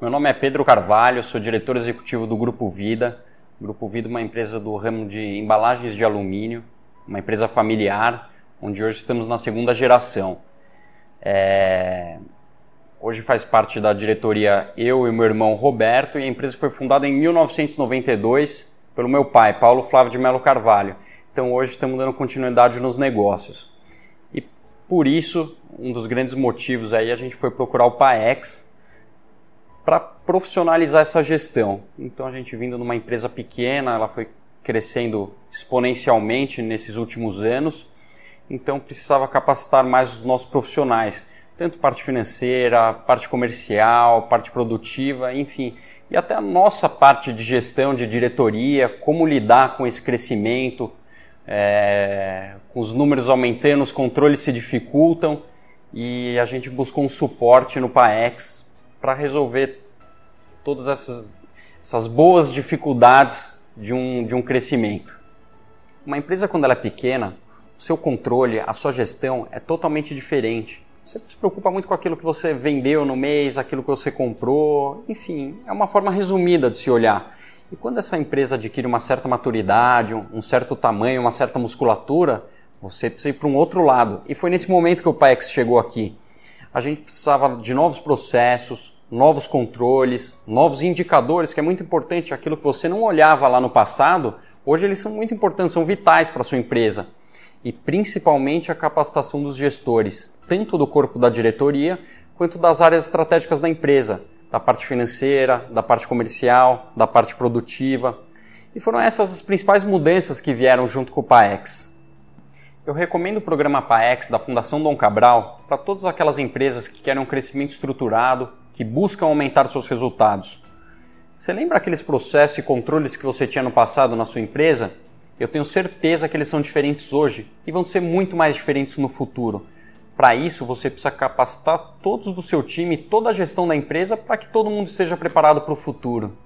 Meu nome é Pedro Carvalho, sou diretor executivo do Grupo Vida. O Grupo Vida é uma empresa do ramo de embalagens de alumínio, uma empresa familiar, onde hoje estamos na segunda geração. É... Hoje faz parte da diretoria eu e meu irmão Roberto, e a empresa foi fundada em 1992 pelo meu pai, Paulo Flávio de Melo Carvalho. Então hoje estamos dando continuidade nos negócios. E por isso, um dos grandes motivos aí a gente foi procurar o PAEX, para profissionalizar essa gestão. Então a gente vindo numa empresa pequena, ela foi crescendo exponencialmente nesses últimos anos. Então precisava capacitar mais os nossos profissionais, tanto parte financeira, parte comercial, parte produtiva, enfim, e até a nossa parte de gestão, de diretoria, como lidar com esse crescimento, é, com os números aumentando, os controles se dificultam e a gente buscou um suporte no PAEX para resolver todas essas, essas boas dificuldades de um, de um crescimento. Uma empresa, quando ela é pequena, o seu controle, a sua gestão é totalmente diferente. Você se preocupa muito com aquilo que você vendeu no mês, aquilo que você comprou, enfim, é uma forma resumida de se olhar. E quando essa empresa adquire uma certa maturidade, um certo tamanho, uma certa musculatura, você precisa ir para um outro lado. E foi nesse momento que o PAEX chegou aqui a gente precisava de novos processos, novos controles, novos indicadores, que é muito importante, aquilo que você não olhava lá no passado, hoje eles são muito importantes, são vitais para a sua empresa. E principalmente a capacitação dos gestores, tanto do corpo da diretoria quanto das áreas estratégicas da empresa, da parte financeira, da parte comercial, da parte produtiva. E foram essas as principais mudanças que vieram junto com o PAEX. Eu recomendo o programa PAEX da Fundação Dom Cabral para todas aquelas empresas que querem um crescimento estruturado, que buscam aumentar seus resultados. Você lembra aqueles processos e controles que você tinha no passado na sua empresa? Eu tenho certeza que eles são diferentes hoje e vão ser muito mais diferentes no futuro. Para isso, você precisa capacitar todos do seu time, toda a gestão da empresa, para que todo mundo esteja preparado para o futuro.